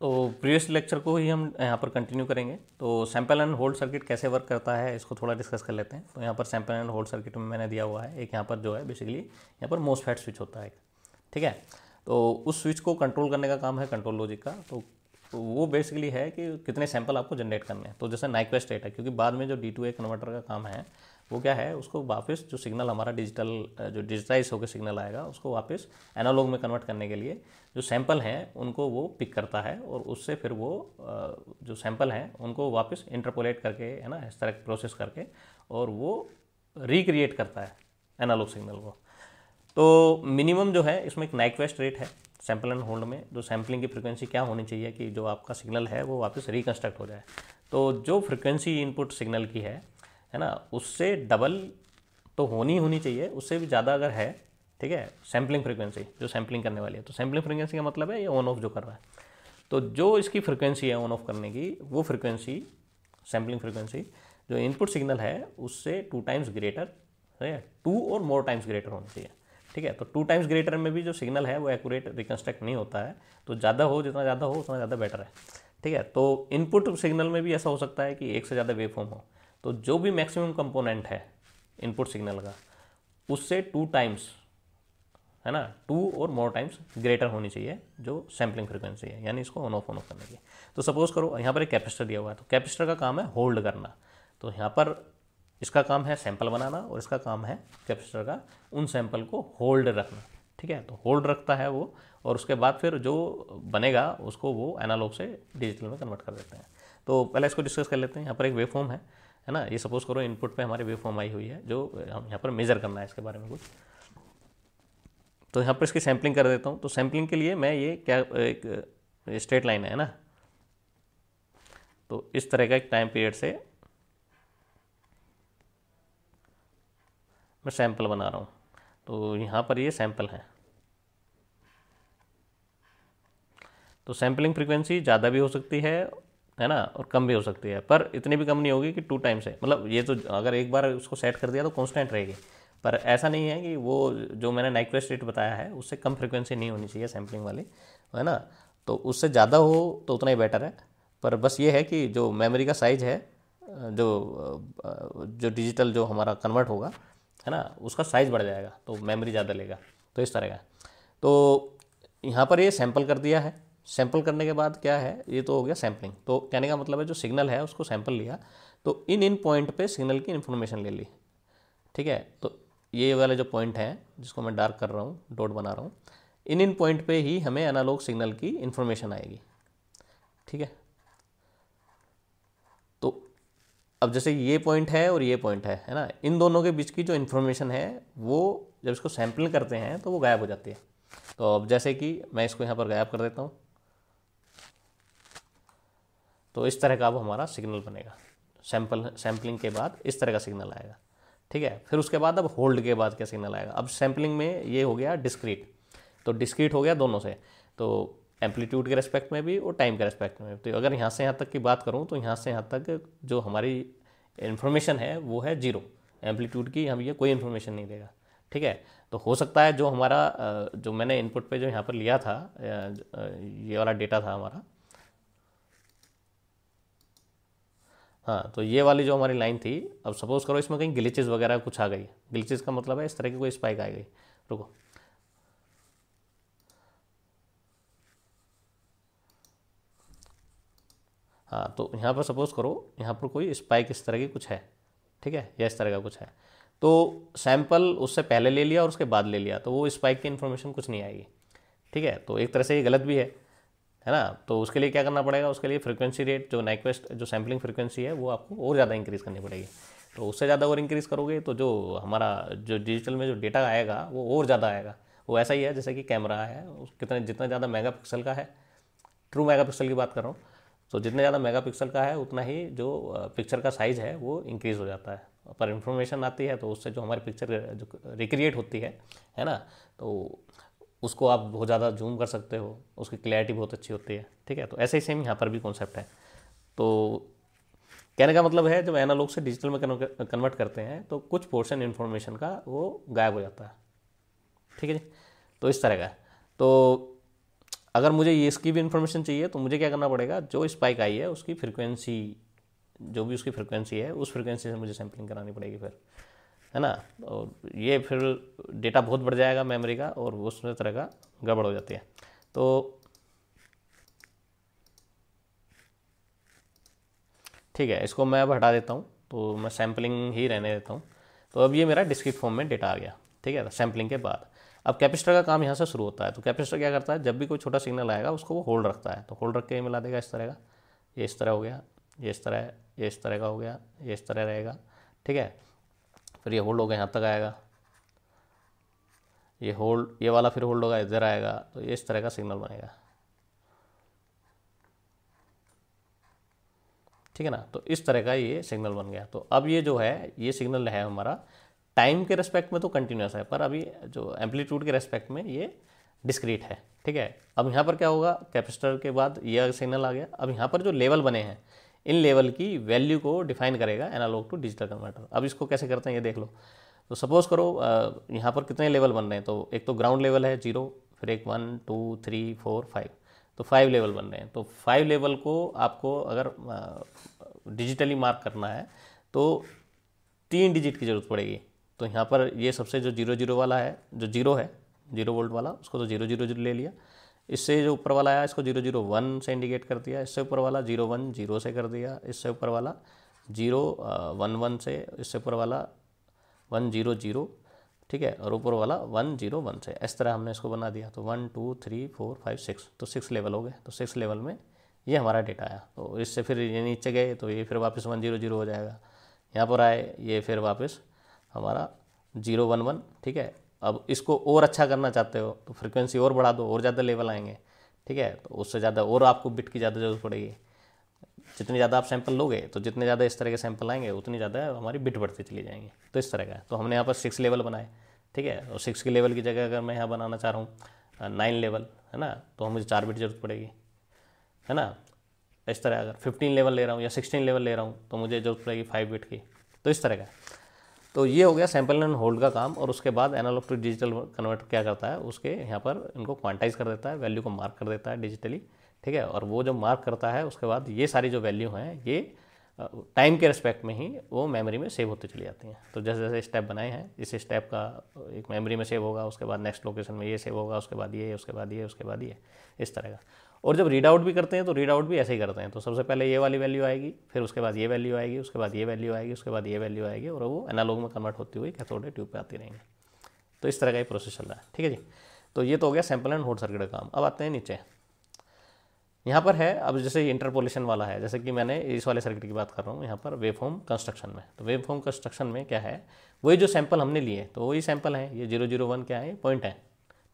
तो previous lecture को ही हम यहाँ पर कंटिन्यू करेंगे तो सैम्पल एंड होल्ड सर्किट कैसे वर्क करता है इसको थोड़ा डिस्कस कर लेते हैं तो यहाँ पर सैम्पल एंड होल्ड सर्किट में मैंने दिया हुआ है एक यहाँ पर जो है बेसिकली यहाँ पर मोसफेट स्विच होता है ठीक है तो उस स्विच को कंट्रोल करने का काम है कंट्रोल लॉजिक का तो वो बेसिकली है कि कितने सैंपल आपको जनरेट करने हैं तो जैसे नाइक्वेस्ट रेट है क्योंकि बाद में जो डी टू ए कन्वर्टर का काम है वो क्या है उसको वापस जो सिग्नल हमारा डिजिटल जो डिजिटाइज होकर सिग्नल आएगा उसको वापस एनालॉग में कन्वर्ट करने के लिए जो सैंपल हैं उनको वो पिक करता है और उससे फिर वो जो सैंपल हैं उनको वापस इंटरपोलेट करके है ना इस तरह प्रोसेस करके और वो रिक्रिएट करता है एनालॉग सिग्नल को तो मिनिमम जो है इसमें एक नाइक्वेस्ट रेट है सैंपल एंड होल्ड में जो सैम्पलिंग की फ्रिक्वेंसी क्या होनी चाहिए कि जो आपका सिग्नल है वो वापस रिकन्स्ट्रक्ट हो जाए तो जो फ्रिक्वेंसी इनपुट सिग्नल की है है ना उससे डबल तो होनी होनी चाहिए उससे भी ज़्यादा अगर है ठीक है सैम्पलिंग फ्रिक्वेंसी जो सैम्पलिंग करने वाली है तो सैम्पलिंग फ्रिक्वेंसी का मतलब है ये ऑन ऑफ जो कर रहा है तो जो इसकी फ्रिक्वेंसी है ऑन ऑफ करने की वो फ्रिक्वेंसी सैम्पलिंग फ्रिक्वेंसी जो इनपुट सिग्नल है उससे टू टाइम्स ग्रेटर है टू और मोर टाइम्स ग्रेटर होनी चाहिए ठीक है तो टू टाइम्स ग्रेटर में भी जो सिग्नल है वो एक्यूरेट रिकन्स्ट्रक्ट नहीं होता है तो ज़्यादा हो जितना ज़्यादा हो उतना ज़्यादा बेटर है ठीक है तो इनपुट सिग्नल में भी ऐसा हो सकता है कि एक से ज़्यादा वेवफॉर्म हो तो जो भी मैक्सिमम कंपोनेंट है इनपुट सिग्नल का उससे टू टाइम्स है ना टू और मोर टाइम्स ग्रेटर होनी चाहिए जो सैम्पलिंग फ्रिक्वेंसी है यानी इसको ऑन ऑफ ऑन ऑफ करने की तो सपोज करो यहाँ पर एक कैपेसिटर दिया हुआ है तो कैपेसिटर का काम है होल्ड करना तो यहाँ पर इसका काम है सैंपल बनाना और इसका काम है कैपेसिटर का उन सैंपल को होल्ड रखना ठीक है तो होल्ड रखता है वो और उसके बाद फिर जो बनेगा उसको वो एनालॉग से डिजिटल में कन्वर्ट कर देते हैं तो पहले इसको डिस्कस कर लेते हैं यहाँ पर एक वेव है है ना ये सपोज करो इनपुट पे हमारे वेव फॉर्म आई हुई है जो हम यहाँ पर मेजर करना है इसके बारे में कुछ तो यहाँ पर इसकी सैम्पलिंग कर देता हूँ तो सैम्पलिंग के लिए मैं ये क्या एक स्ट्रेट लाइन है ना तो इस तरह का एक टाइम पीरियड से मैं सैंपल बना रहा हूँ तो यहाँ पर ये सैंपल है तो सैम्पलिंग फ्रीक्वेंसी ज़्यादा भी हो सकती है है ना और कम भी हो सकती है पर इतनी भी कम नहीं होगी कि टू टाइम्स है मतलब ये तो अगर एक बार उसको सेट कर दिया तो कॉन्स्टेंट रहेगी पर ऐसा नहीं है कि वो जो मैंने नाइक्वेस्ट रेट बताया है उससे कम फ्रिक्वेंसी नहीं होनी चाहिए सैम्पलिंग वाली है ना तो उससे ज़्यादा हो तो उतना ही बेटर है पर बस ये है कि जो मेमोरी का साइज़ है जो जो डिजिटल जो हमारा कन्वर्ट होगा है ना उसका साइज़ बढ़ जाएगा तो मेमोरी ज़्यादा लेगा तो इस तरह का तो यहाँ पर ये सैम्पल कर दिया है सैंपल करने के बाद क्या है ये तो हो गया सैम्पलिंग तो कहने का मतलब है जो सिग्नल है उसको सैंपल लिया तो इन इन पॉइंट पे सिग्नल की इन्फॉर्मेशन ले ली ठीक है तो ये वाले जो पॉइंट हैं जिसको मैं डार्क कर रहा हूँ डॉट बना रहा हूँ इन इन पॉइंट पे ही हमें एनालॉग सिग्नल की इन्फॉर्मेशन आएगी ठीक है तो अब जैसे ये पॉइंट है और ये पॉइंट है है ना इन दोनों के बीच की जो इन्फॉर्मेशन है वो जब इसको सैम्पलिंग करते हैं तो वो गायब हो जाती है तो अब जैसे कि मैं इसको यहाँ पर गायब कर देता हूँ तो इस तरह का अब हमारा सिग्नल बनेगा सैंपल सैम्पलिंग के बाद इस तरह का सिग्नल आएगा ठीक है फिर उसके बाद अब होल्ड के बाद क्या सिग्नल आएगा अब सैम्पलिंग में ये हो गया डिस्क्रीट तो डिस्क्रीट हो गया दोनों से तो एम्पलीट्यूड के रेस्पेक्ट में भी और टाइम के रेस्पेक्ट में भी तो अगर यहाँ से यहाँ तक की बात करूँ तो यहाँ से यहाँ तक जो हमारी इन्फॉर्मेशन है वो है जीरो एम्पलीट्यूड की हम ये कोई इन्फॉर्मेशन नहीं देगा ठीक है तो हो सकता है जो हमारा जो मैंने इनपुट पे जो यहाँ पर लिया था ये वाला डेटा था हमारा हाँ तो ये वाली जो हमारी लाइन थी अब सपोज़ करो इसमें कहीं ग्लिचेज वगैरह कुछ आ गई ग्लिचेज का मतलब है इस तरह की कोई स्पाइक आ गई रुको हाँ तो यहाँ पर सपोज़ करो यहाँ पर कोई स्पाइक इस तरह की कुछ है ठीक है या इस तरह का कुछ है तो सैंपल उससे पहले ले लिया और उसके बाद ले लिया तो वो स्पाइक की इन्फॉर्मेशन कुछ नहीं आएगी ठीक है तो एक तरह से ये गलत भी है है ना तो उसके लिए क्या करना पड़ेगा उसके लिए फ्रिक्वेंसी रेट जो नाइक्वेस्ट जो सैम्पलिंग फ्रिक्वेंसी है वो आपको और ज़्यादा इंक्रीज़ करनी पड़ेगी तो उससे ज़्यादा और इंक्रीज़ करोगे तो जो हमारा जो डिजिटल में जो डेटा आएगा वो और ज़्यादा आएगा वो ऐसा ही है जैसे कि कैमरा है कितने जितना ज़्यादा मेगा पिक्सल का है ट्रू मेगा पिक्सल की बात कर रहा हूँ तो जितने ज़्यादा मेगा पिक्सल का है उतना ही जो पिक्चर का साइज़ है वो इंक्रीज़ हो जाता है पर इंफॉर्मेशन आती है तो उससे जो हमारी पिक्चर जो रिक्रिएट होती है है ना तो उसको आप बहुत ज़्यादा जूम कर सकते हो उसकी क्लैरिटी बहुत अच्छी होती है ठीक है तो ऐसे ही सेम यहाँ पर भी कॉन्सेप्ट है तो कहने का मतलब है जब एनालॉग से डिजिटल में कन्वर्ट करते हैं तो कुछ पोर्शन इन्फॉर्मेशन का वो गायब हो जाता है ठीक है जी तो इस तरह का तो अगर मुझे ये इसकी भी इन्फॉर्मेशन चाहिए तो मुझे क्या करना पड़ेगा जो स्पाइक आई है उसकी फ्रिक्वेंसी जो भी उसकी फ्रिक्वेंसी है उस फ्रिक्वेंसी से मुझे सैम्पलिंग करानी पड़ेगी फिर है ना और ये फिर डेटा बहुत बढ़ जाएगा मेमोरी का और उसमें तरह का गड़बड़ हो जाती है तो ठीक है इसको मैं अब हटा देता हूँ तो मैं सैम्पलिंग ही रहने देता हूँ तो अब ये मेरा डिस्क्रिप्ट फॉर्म में डेटा आ गया ठीक है सैम्पलिंग के बाद अब कैपेसिटर का काम यहाँ से शुरू होता है तो कैपेसिटर क्या करता है जब भी कोई छोटा सिग्नल आएगा उसको वो होल्ड रखता है तो होल्ड रख के ये मिला देगा इस तरह का ये इस तरह हो गया ये इस तरह ये इस तरह का हो गया ये इस तरह रहेगा ठीक है फिर ये होल्ड होगा यहाँ तक आएगा ये होल्ड ये वाला फिर होल्ड होगा इधर आएगा तो इस तरह का सिग्नल बनेगा ठीक है ना तो इस तरह का ये सिग्नल बन गया तो अब ये जो है ये सिग्नल है हमारा टाइम के रेस्पेक्ट में तो कंटिन्यूस है पर अभी जो एम्पलीट्यूड के रेस्पेक्ट में ये डिस्क्रीट है ठीक है अब यहाँ पर क्या होगा कैपेसिटर के बाद ये सिग्नल आ गया अब यहाँ पर जो लेवल बने हैं इन लेवल की वैल्यू को डिफाइन करेगा एनालॉग टू डिजिटल कन्वर्टर अब इसको कैसे करते हैं ये देख लो तो सपोज़ करो यहाँ पर कितने लेवल बन रहे हैं तो एक तो ग्राउंड लेवल है जीरो फिर एक one two three four five तो फाइव लेवल बन रहे हैं तो फाइव लेवल को आपको अगर डिजिटली मार्क करना है तो तीन डिजिट की ज़रूरत पड़ेगी तो यहाँ पर ये सबसे जो जीरो जीरो वाला है जो जीरो है जीरो वोल्ट वाला उसको तो ज़ीरो जीरो जीरो ले लिया इससे जो ऊपर वाला आया इसको जीरो जीरो वन से इंडिकेट कर दिया इससे ऊपर वाला जीरो वन जीरो से कर दिया इससे ऊपर वाला जीरो वन वन से इससे ऊपर वाला वन जीरो जीरो ठीक है और ऊपर वाला वन जीरो वन से इस तरह हमने इसको बना दिया तो one two three four five six तो सिक्स लेवल हो गए तो सिक्स लेवल में ये हमारा डेटा आया तो इससे फिर ये नीचे गए तो ये फिर वापस वन जीरो जीरो हो जाएगा यहाँ पर आए ये फिर वापस हमारा जीरो वन वन ठीक है अब इसको और अच्छा करना चाहते हो तो फ्रिक्वेंसी और बढ़ा दो और ज़्यादा लेवल आएंगे ठीक है तो उससे ज़्यादा और आपको बिट की ज़्यादा जरूरत पड़ेगी जितने ज़्यादा आप सैंपल लोगे तो जितने ज़्यादा इस तरह के सैंपल आएंगे उतनी ज़्यादा हमारी बिट बढ़ती चली जाएंगी तो इस तरह का तो हमने यहाँ पर सिक्स लेवल बनाए ठीक है और सिक्स के लेवल की जगह अगर मैं यहाँ बनाना चाह रहा हूँ नाइन लेवल है ना तो मुझे चार बिट जरूरत पड़ेगी है ना इस तरह अगर फिफ्टीन लेवल ले रहा हूँ या सिक्सटीन लेवल ले रहा हूँ तो मुझे जरूरत पड़ेगी फाइव बिट की तो इस तरह का तो ये हो गया सैम्पल एंड होल्ड का काम और उसके बाद एनालॉग टू डिजिटल कन्वर्टर क्या करता है उसके यहाँ पर इनको क्वांटाइज कर देता है वैल्यू को मार्क कर देता है डिजिटली ठीक है और वो जब मार्क करता है उसके बाद ये सारी जो वैल्यू हैं ये टाइम के रिस्पेक्ट में ही वो मेमोरी में सेव होते चली जाती हैं तो जैसे जैसे स्टेप बनाए हैं इस स्टेप का एक मेमोरी में सेव होगा उसके बाद नेक्स्ट लोकेशन में ये सेव होगा उसके बाद ये उसके बाद ये उसके बाद ये इस तरह का और जब रीड आउट भी करते हैं तो रीड आउट भी ऐसे ही करते हैं तो सबसे पहले ये वाली वैल्यू आएगी फिर उसके बाद ये वैल्यू आएगी उसके बाद ये वैल्यू आएगी उसके बाद ये वैल्यू आएगी और वो एनालॉग में कन्वर्ट होती हुई कैथोड ट्यूब पर आती रहेंगे तो इस तरह का ही प्रोसेस चल रहा है ठीक है जी तो ये तो हो गया सैंपल एंड होट सर्किट का काम अब आते हैं नीचे यहाँ पर है अब जैसे इंटरपोलेशन वाला है जैसे कि मैंने इस वाले सर्किट की बात कर रहा हूँ यहाँ पर वेव फॉर्म कंस्ट्रक्शन में तो वेव फॉर्म कंस्ट्रक्शन में क्या है वही जो सैंपल हमने लिए तो वही सैंपल हैं ये जीरो जीरो वन क्या है पॉइंट है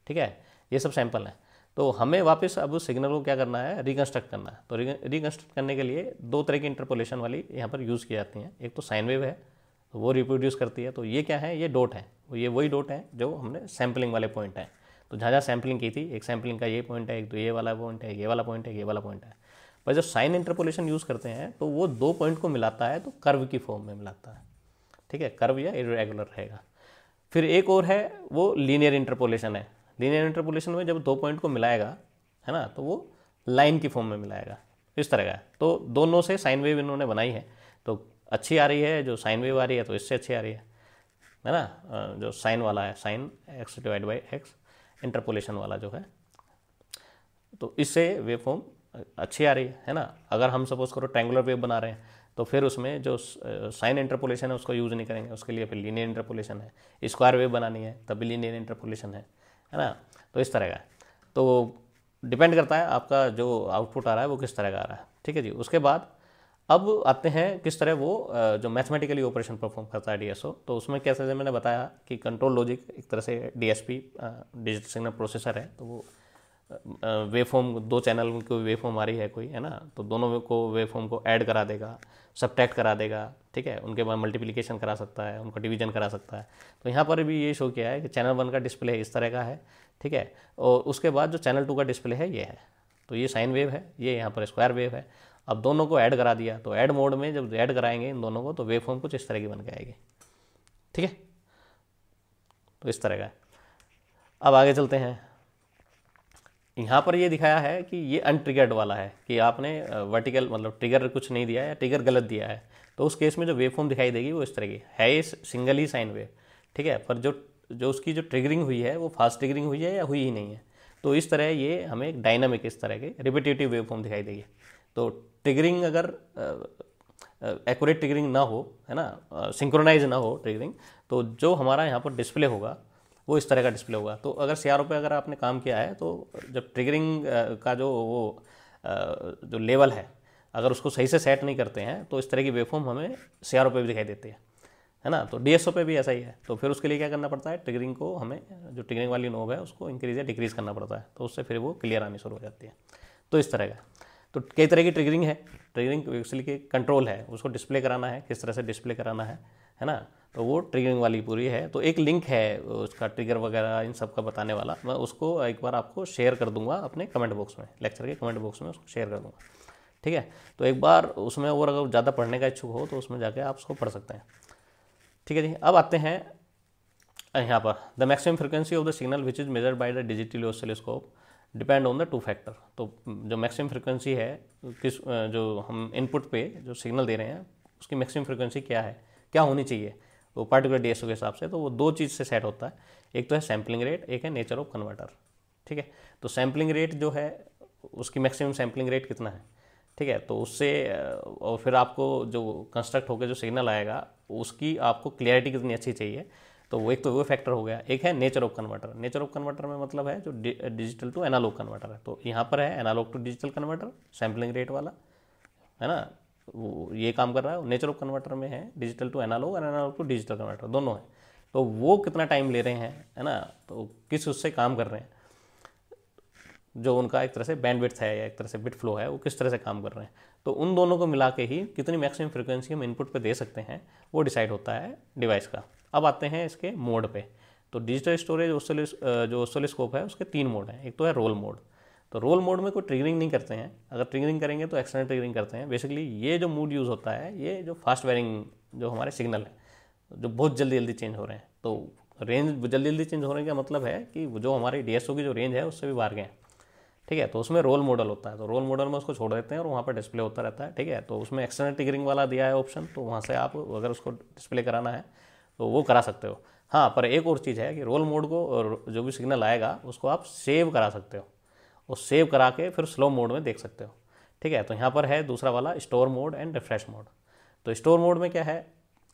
ठीक है ये सब सैंपल हैं तो हमें वापस अब उस सिग्नल को क्या करना है रिकन्स्ट्रक्ट करना है तो रिकन्स्ट्रक्ट करने के लिए दो तरह की इंटरपोलेशन वाली यहाँ पर यूज़ की जाती हैं एक तो साइन वेव है तो वो रिप्रोड्यूस करती है तो ये क्या है ये डॉट है ये वही डॉट है जो हमने सैम्पलिंग वाले पॉइंट हैं तो जहाँ जहाँ सैम्पलिंग की थी एक सैम्पलिंग का ये पॉइंट है एक तो ये वाला पॉइंट है ये वाला पॉइंट है ये वाला पॉइंट है पर जब साइन इंटरपोलेशन यूज़ करते हैं तो वो दो पॉइंट को मिलाता है तो कर्व की फॉर्म में मिलाता है ठीक है कर्व या इरेगुलर रहेगा फिर एक और है वो लीनियर इंटरपोलेशन है लीनियर इंटरपोलेशन में जब दो पॉइंट को मिलाएगा है ना तो वो लाइन की फॉर्म में मिलाएगा इस तरह का तो दोनों से साइन वेव इन्होंने बनाई है तो अच्छी आ रही है जो साइन वेव आ रही है तो इससे अच्छी आ रही है है ना जो साइन वाला है sine x divide by x interpolation वाला जो है तो इससे वेव फॉर्म अच्छी आ रही है है ना अगर हम सपोज करो ट्रैंगुलर वेव बना रहे हैं तो फिर उसमें जो साइन इंटरपोलेशन है उसको यूज़ नहीं करेंगे उसके लिए फिर लीनियर इंटरपोलेशन है स्क्वायर वेव बनानी है तब भी लीनियर इंटरपोलेशन है है ना तो इस तरह का तो डिपेंड करता है आपका जो आउटपुट आ रहा है वो किस तरह का आ रहा है ठीक है जी उसके बाद अब आते हैं किस तरह वो जो मैथमेटिकली ऑपरेशन परफॉर्म करता है डीएसओ तो उसमें कैसे मैंने बताया कि कंट्रोल लॉजिक एक तरह से डीएसपी डिजिटल सिग्नल प्रोसेसर है तो वो वे फॉर्म दो चैनल की वेव फॉर्म आ रही है कोई है ना तो दोनों को वेव फॉर्म को ऐड करा देगा सब्ट्रैक्ट करा देगा ठीक है उनके बाद मल्टीप्लिकेशन करा सकता है उनका डिवीजन करा सकता है तो यहाँ पर भी ये शो किया है कि चैनल वन का डिस्प्ले इस तरह का है ठीक है और उसके बाद जो चैनल टू का डिस्प्ले है ये है तो ये साइन वेव है ये यहाँ पर स्क्वायर वेव है अब दोनों को ऐड करा दिया तो ऐड मोड में जब ऐड कराएंगे इन दोनों को तो वेव फॉर्म कुछ इस तरह की बन के आएगी ठीक है तो इस तरह का अब आगे चलते हैं यहाँ पर ये दिखाया है कि ये अनट्रिगर्ड वाला है कि आपने वर्टिकल मतलब ट्रिगर कुछ नहीं दिया है ट्रिगर गलत दिया है तो उस केस में जो वेव फॉर्म दिखाई देगी वो इस तरह की है इस सिंगल ही साइन वेव ठीक है पर जो जो उसकी जो ट्रिगरिंग हुई है वो फास्ट ट्रिगरिंग हुई है या हुई ही नहीं है तो इस तरह ये हमें एक डायनामिक इस तरह के रिपीटेटिव वेव फॉर्म दिखाई देगी तो ट्रिगरिंग अगर एक्यूरेट ट्रिगरिंग ना हो है ना सिंक्रोनाइज ना हो ट्रिगरिंग तो जो हमारा यहाँ पर डिस्प्ले होगा वो इस तरह का डिस्प्ले होगा तो अगर सी पे अगर आपने काम किया है तो जब ट्रिगरिंग का जो वो जो लेवल है अगर उसको सही से सेट नहीं करते हैं तो इस तरह की वेवफॉर्म हमें सी पे भी दिखाई देती है है ना तो डी पे भी ऐसा ही है तो फिर उसके लिए क्या करना पड़ता है ट्रिगरिंग को हमें जो ट्रिगरिंग वाली नोब है उसको इंक्रीज या डिक्रीज करना पड़ता है तो उससे फिर वो क्लियर आनी शुरू हो जाती है तो इस तरह का तो कई तरह की ट्रिगरिंग है ट्रिगरिंग इसलिए कंट्रोल है उसको डिस्प्ले कराना है किस तरह से डिस्प्ले कराना है है ना तो वो ट्रिगरिंग वाली पूरी है तो एक लिंक है उसका ट्रिगर वगैरह इन सब का बताने वाला मैं उसको एक बार आपको शेयर कर दूंगा अपने कमेंट बॉक्स में लेक्चर के कमेंट बॉक्स में उसको शेयर कर दूंगा ठीक है तो एक बार उसमें और अगर ज़्यादा पढ़ने का इच्छुक हो तो उसमें जाके आप उसको पढ़ सकते हैं ठीक है जी अब आते हैं यहाँ पर the maximum frequency of the signal which is measured by the digital oscilloscope depend on the two factor तो जो मैक्सिमम फ्रिक्वेंसी है किस जो हम इनपुट पे जो सिग्नल दे रहे हैं उसकी मैक्सिमम फ्रिक्वेंसी क्या है क्या होनी चाहिए वो पर्टिकुलर डी के हिसाब से तो वो दो चीज़ से सेट होता है एक तो है सैम्पलिंग रेट एक है नेचर ऑफ कन्वर्टर ठीक है तो सैम्पलिंग रेट जो है उसकी मैक्सिमम सैम्पलिंग रेट कितना है ठीक है तो उससे और फिर आपको जो कंस्ट्रक्ट होकर जो सिग्नल आएगा उसकी आपको क्लियरिटी कितनी अच्छी चाहिए तो वो एक तो वो फैक्टर हो गया एक है nature of converter nature of converter में मतलब है जो डिजिटल टू एनालॉग कन्वर्टर है तो यहाँ पर है analog to digital converter sampling rate वाला है ना ये काम कर रहा है नेचर ऑफ कन्वर्टर में है डिजिटल टू एनालॉग और एनालॉग टू डिजिटल कन्वर्टर दोनों है तो वो कितना टाइम ले रहे हैं है ना तो किस उससे काम कर रहे हैं जो उनका एक तरह से बैंडविड्थ है या एक तरह से बिट फ्लो है वो किस तरह से काम कर रहे हैं तो उन दोनों को मिला के ही कितनी मैक्सिमम फ्रिक्वेंसी हम इनपुट पर दे सकते हैं वो डिसाइड होता है डिवाइस का अब आते हैं इसके मोड पर तो डिजिटल स्टोरेज ओसोलिस जो ओसोलिस्कोप है उसके तीन मोड हैं एक तो है रोल मोड तो रोल मोड में कोई ट्रिगरिंग नहीं करते हैं अगर ट्रिगरिंग करेंगे तो एक्सटर्नल ट्रिगरिंग करते हैं बेसिकली ये जो मूड यूज़ होता है ये जो फास्ट वायरिंग जो हमारे सिग्नल है जो बहुत जल्दी जल्दी चेंज हो रहे हैं तो रेंज जल्दी जल्दी चेंज होने का मतलब है कि जो हमारे डी की जो रेंज है उससे भी बाहर गए हैं ठीक है तो उसमें रोल मॉडल होता है तो रोल मॉडल में उसको छोड़ देते हैं और वहाँ पर डिस्प्ले होता रहता है ठीक है तो उसमें एक्सटर्नल टिगरिंग वाला दिया है ऑप्शन तो वहाँ से आप अगर उसको डिस्प्ले कराना है तो वो करा सकते हो हाँ पर एक और चीज़ है कि रोल मोड को जो भी सिग्नल आएगा उसको आप सेव करा सकते हो और सेव करा के फिर स्लो मोड में देख सकते हो ठीक है तो यहाँ पर है दूसरा वाला store mode and refresh mode तो स्टोर मोड में क्या है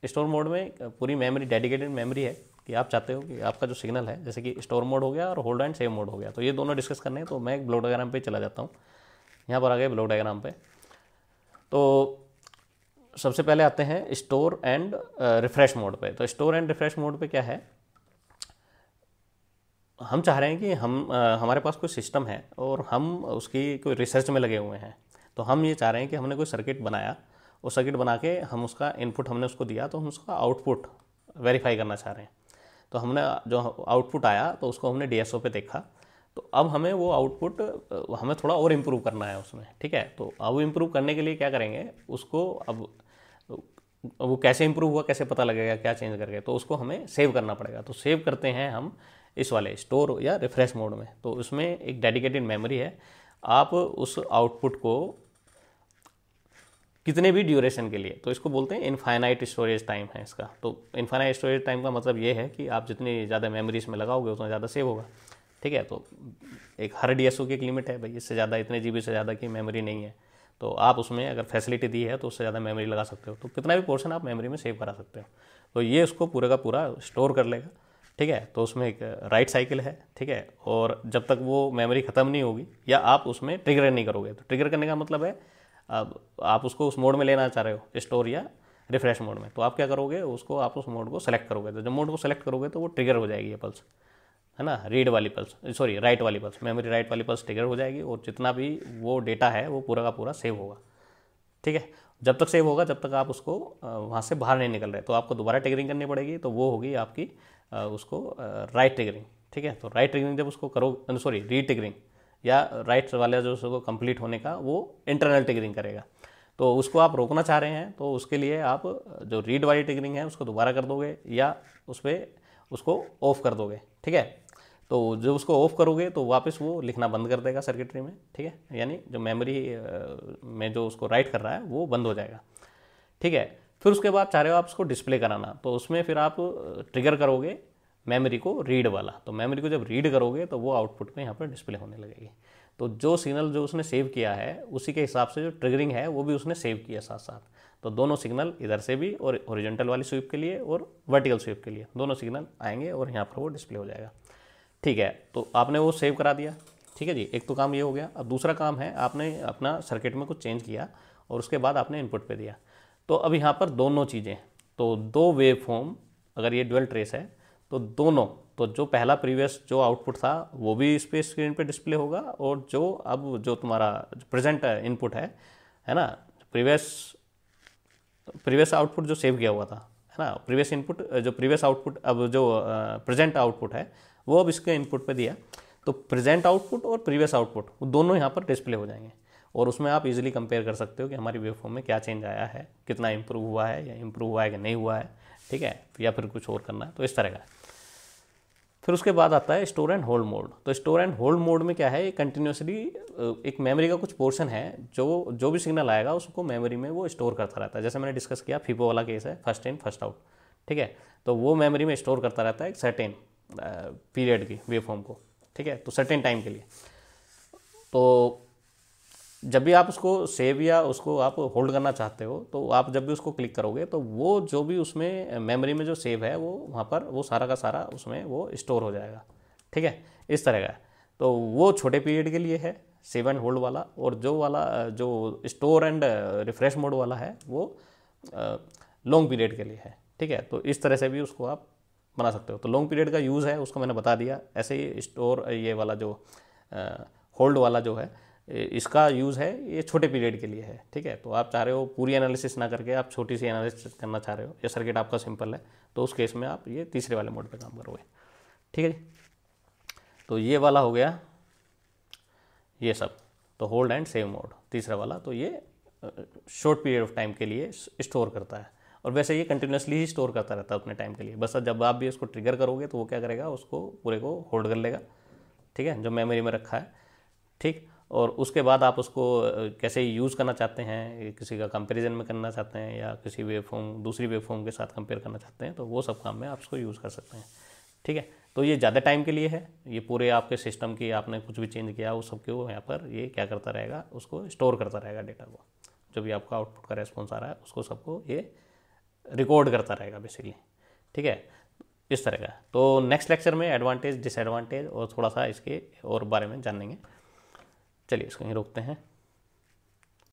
स्टोर मोड में पूरी मेमोरी डेडिकेटेड मेमोरी है कि आप चाहते हो कि आपका जो सिग्नल है जैसे कि स्टोर मोड हो गया और होल्ड एंड सेव मोड हो गया तो ये दोनों डिस्कस करने हैं तो मैं एक ब्लॉक डायग्राम पे चला जाता हूँ यहाँ पर आ गए ब्लॉक डायग्राम पे तो सबसे पहले आते हैं स्टोर एंड रिफ्रेश मोड पे तो स्टोर एंड रिफ्रेश मोड पे क्या है हम चाह रहे हैं कि हम हमारे पास कोई सिस्टम है और हम उसकी कोई रिसर्च में लगे हुए हैं तो हम ये चाह रहे हैं कि हमने कोई सर्किट बनाया वो सर्किट बना के हम उसका इनपुट हमने उसको दिया तो हम उसका आउटपुट वेरीफाई करना चाह रहे हैं तो हमने जो आउटपुट आया तो उसको हमने डी पे देखा तो अब हमें वो आउटपुट हमें थोड़ा और इम्प्रूव करना है उसमें ठीक है तो अब इम्प्रूव करने के लिए क्या करेंगे उसको अब वो कैसे इम्प्रूव हुआ कैसे पता लगेगा क्या चेंज करके तो उसको हमें सेव करना पड़ेगा तो सेव करते हैं हम इस वाले स्टोर या रिफ्रेश मोड में तो उसमें एक डेडिकेटेड मेमोरी है आप उस आउटपुट को कितने भी ड्यूरेशन के लिए तो इसको बोलते हैं इनफाइनाइट स्टोरेज टाइम है इसका तो इनफाइनाइट स्टोरेज टाइम का मतलब ये है कि आप जितनी ज़्यादा मेमोरी इसमें लगाओगे उतना ज़्यादा सेव होगा ठीक है तो एक हर डी की एक लिमिट है भाई इससे ज़्यादा इतने जी से ज़्यादा की मेमोरी नहीं है तो आप उसमें अगर फैसिलिटी दी है तो उससे ज़्यादा मेमोरी लगा सकते हो तो कितना भी पोर्शन आप मेमोरी में सेव करा सकते हो तो ये उसको पूरे का पूरा स्टोर कर लेगा ठीक है तो उसमें एक राइट साइकिल है ठीक है और जब तक वो मेमोरी ख़त्म नहीं होगी या आप उसमें ट्रिगर नहीं करोगे तो ट्रिगर करने का मतलब है अब आप उसको उस मोड में लेना चाह रहे हो स्टोर या रिफ्रेश मोड में तो आप क्या करोगे उसको आप उस मोड को सेलेक्ट करोगे तो जब मोड को सेलेक्ट करोगे तो वो ट्रिगर हो जाएगी ये पल्स है ना रीड वाली पल्स सॉरी राइट वाली पल्स मेमोरी राइट वाली पल्स ट्रिगर हो जाएगी और जितना भी वो डेटा है वो पूरा का पूरा सेव होगा ठीक है जब तक सेव होगा जब तक आप उसको वहाँ से बाहर नहीं निकल रहे तो आपको दोबारा ट्रिगरिंग करनी पड़ेगी तो वो होगी आपकी उसको राइट टिगरिंग ठीक है तो राइट टिगरिंग जब उसको करो सॉरी री टिगरिंग या राइट वाला जो उसको कंप्लीट होने का वो इंटरनल टिगरिंग करेगा तो उसको आप रोकना चाह रहे हैं तो उसके लिए आप जो रीड वाली टिगरिंग है उसको दोबारा कर दोगे या उस पर उसको ऑफ कर दोगे ठीक है तो जब उसको ऑफ करोगे तो वापस वो लिखना बंद कर देगा सर्किटरी में ठीक है यानी जो मेमोरी में जो उसको राइट कर रहा है वो बंद हो जाएगा ठीक है फिर उसके बाद चाह रहे हो आप उसको डिस्प्ले कराना तो उसमें फिर आप ट्रिगर करोगे मेमोरी को रीड वाला तो मेमोरी को जब रीड करोगे तो वो आउटपुट में यहाँ पर डिस्प्ले होने लगेगी तो जो सिग्नल जो उसने सेव किया है उसी के हिसाब से जो ट्रिगरिंग है वो भी उसने सेव किया साथ साथ तो दोनों सिग्नल इधर से भी और ओरिजेंटल वाली स्वीप के लिए और वर्टिकल स्वीप के लिए दोनों सिग्नल आएंगे और यहाँ पर वो डिस्प्ले हो जाएगा ठीक है तो आपने वो सेव करा दिया ठीक है जी एक तो काम ये हो गया अब दूसरा काम है आपने अपना सर्किट में कुछ चेंज किया और उसके बाद आपने इनपुट पे दिया तो अब यहाँ पर दोनों चीज़ें तो दो वेव फॉर्म अगर ये ड्वेल ट्रेस है तो दोनों तो जो पहला प्रीवियस जो आउटपुट था वो भी इस पर स्क्रीन पे डिस्प्ले होगा और जो अब जो तुम्हारा प्रेजेंट इनपुट uh, है है ना प्रीवियस प्रीवियस आउटपुट जो सेव किया हुआ था है ना प्रीवियस इनपुट uh, जो प्रीवियस आउटपुट अब जो प्रेजेंट uh, आउटपुट है वो अब इसके इनपुट पे दिया तो प्रेजेंट आउटपुट और प्रीवियस आउटपुट वो दोनों यहाँ पर डिस्प्ले हो जाएंगे और उसमें आप इजीली कंपेयर कर सकते हो कि हमारी वेव में क्या चेंज आया है कितना इम्प्रूव हुआ है या इम्प्रूव हुआ है कि नहीं हुआ है ठीक है या फिर कुछ और करना है तो इस तरह का फिर उसके बाद आता है स्टोर एंड होल्ड मोड तो स्टोर एंड होल्ड मोड में क्या है कंटिन्यूसली एक मेमोरी का कुछ पोर्शन है जो जो भी सिग्नल आएगा उसको मेमोरी में वो स्टोर करता रहता है जैसे मैंने डिस्कस किया फीपो वाला केस है फर्स्ट इन फर्स्ट आउट ठीक है तो वो मेमोरी में स्टोर करता रहता है एक सर्टेन पीरियड की वेव को ठीक है तो सर्टेन टाइम के लिए तो जब भी आप उसको सेव या उसको आप होल्ड करना चाहते हो तो आप जब भी उसको क्लिक करोगे तो वो जो भी उसमें मेमोरी में जो सेव है वो वहाँ पर वो सारा का सारा उसमें वो स्टोर हो जाएगा ठीक है इस तरह का तो वो छोटे पीरियड के लिए है सेव एंड होल्ड वाला और जो वाला जो स्टोर एंड रिफ्रेश मोड वाला है वो लॉन्ग पीरियड के लिए है ठीक है तो इस तरह से भी उसको आप बना सकते हो तो लॉन्ग पीरियड का यूज़ है उसको मैंने बता दिया ऐसे ही स्टोर ये वाला जो होल्ड वाला जो है इसका यूज़ है ये छोटे पीरियड के लिए है ठीक है तो आप चाह रहे हो पूरी एनालिसिस ना करके आप छोटी सी एनालिसिस करना चाह रहे हो ये सर्किट आपका सिंपल है तो उस केस में आप ये तीसरे वाले मोड पे काम करोगे ठीक है जी तो ये वाला हो गया ये सब तो होल्ड एंड सेव मोड तीसरा वाला तो ये शॉर्ट पीरियड ऑफ टाइम के लिए स्टोर करता है और वैसे ये कंटिन्यूसली ही स्टोर करता रहता है अपने टाइम के लिए बस जब आप भी उसको ट्रिगर करोगे तो वो क्या करेगा उसको पूरे को होल्ड कर लेगा ठीक है जो मेमोरी में रखा है ठीक और उसके बाद आप उसको कैसे यूज़ करना चाहते हैं किसी का कंपैरिजन में करना चाहते हैं या किसी वेब फॉर्म दूसरी वेब फॉर्म के साथ कंपेयर करना चाहते हैं तो वो सब काम में आप उसको यूज़ कर सकते हैं ठीक है तो ये ज़्यादा टाइम के लिए है ये पूरे आपके सिस्टम की आपने कुछ भी चेंज किया वो सब के वो यहाँ पर ये क्या करता रहेगा उसको स्टोर करता रहेगा डेटा को जो भी आपका आउटपुट का रेस्पॉन्स आ रहा है उसको सबको ये रिकॉर्ड करता रहेगा बेसिकली ठीक है इस तरह का तो नेक्स्ट लेक्चर में एडवांटेज डिसएडवांटेज और थोड़ा सा इसके और बारे में जानेंगे चलिए इसको यहीं रोकते हैं